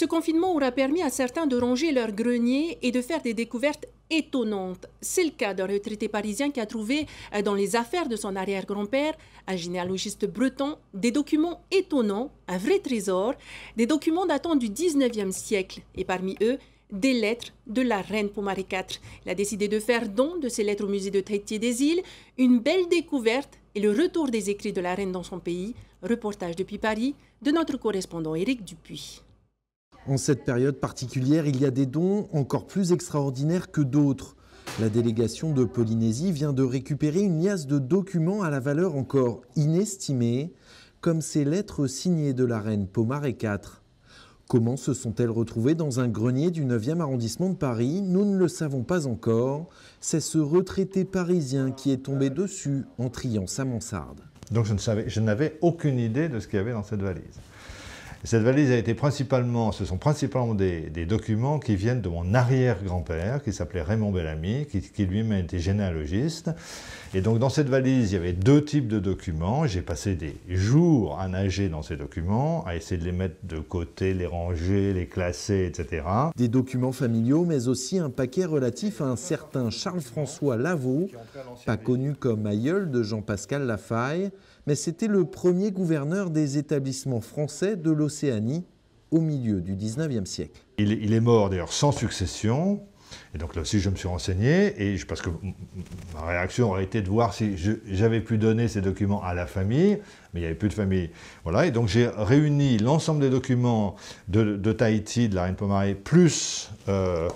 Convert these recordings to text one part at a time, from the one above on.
Ce confinement aura permis à certains de ranger leurs greniers et de faire des découvertes étonnantes. C'est le cas d'un retraité parisien qui a trouvé euh, dans les affaires de son arrière-grand-père, un généalogiste breton, des documents étonnants, un vrai trésor, des documents datant du 19e siècle et parmi eux, des lettres de la reine Pomaré IV. Il a décidé de faire don de ces lettres au musée de Traité des Îles, une belle découverte et le retour des écrits de la reine dans son pays. Reportage depuis Paris de notre correspondant Éric Dupuis. En cette période particulière, il y a des dons encore plus extraordinaires que d'autres. La délégation de Polynésie vient de récupérer une liasse de documents à la valeur encore inestimée, comme ces lettres signées de la reine Pomare IV. Comment se sont-elles retrouvées dans un grenier du 9e arrondissement de Paris Nous ne le savons pas encore. C'est ce retraité parisien qui est tombé dessus en triant sa mansarde. Donc je n'avais aucune idée de ce qu'il y avait dans cette valise. Cette valise a été principalement, ce sont principalement des, documents qui viennent de mon arrière-grand-père, qui s'appelait Raymond Bellamy, qui, lui-même était généalogiste. Et donc dans cette valise, il y avait deux types de documents. J'ai passé des jours à nager dans ces documents, à essayer de les mettre de côté, les ranger, les classer, etc. Des documents familiaux, mais aussi un paquet relatif à un certain Charles-François Lavaux, pas connu comme aïeul de Jean-Pascal Lafaille, mais c'était le premier gouverneur des établissements français de l'Occident au milieu du 19e siècle. il est mort d'ailleurs sans succession, et donc là aussi, je me suis renseigné, et parce que ma réaction aurait été de voir si j'avais pu donner ces documents à la famille, mais il n'y avait plus de famille. Voilà, et donc j'ai réuni l'ensemble des documents de, Tahiti, de la reine Pomare plus euh,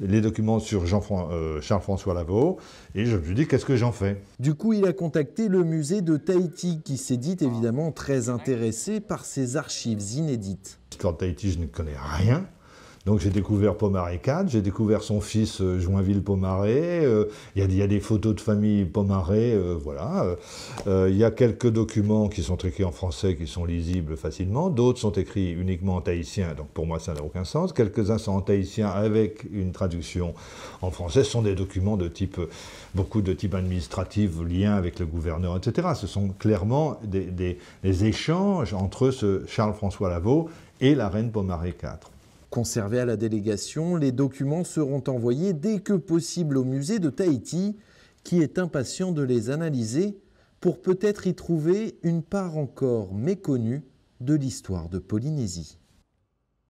les documents sur Jean euh, Charles-François Lavaux, et je me suis dit, qu'est-ce que j'en fais Du coup, il a contacté le musée de Tahiti, qui s'est dit évidemment très intéressé par ces archives inédites. L'histoire Tahiti, je ne connais rien. Donc j'ai découvert Pomaré IV, j'ai découvert son fils euh, Joinville Pomaré, euh, il y, a des photos de famille Pomaré, euh, voilà. Il y a quelques documents qui sont écrits en français, qui sont lisibles facilement, d'autres sont écrits uniquement en tahitien, donc pour moi ça n'a aucun sens, quelques-uns sont en tahitien avec une traduction en français, ce sont des documents de type, beaucoup de type administratif, lien avec le gouverneur, etc. Ce sont clairement des, des échanges entre ce Charles-François Lavaux et la reine Pomaré IV. Conservés à la délégation, les documents seront envoyés dès que possible au musée de Tahiti, qui est impatient de les analyser pour peut-être y trouver une part encore méconnue de l'histoire de Polynésie.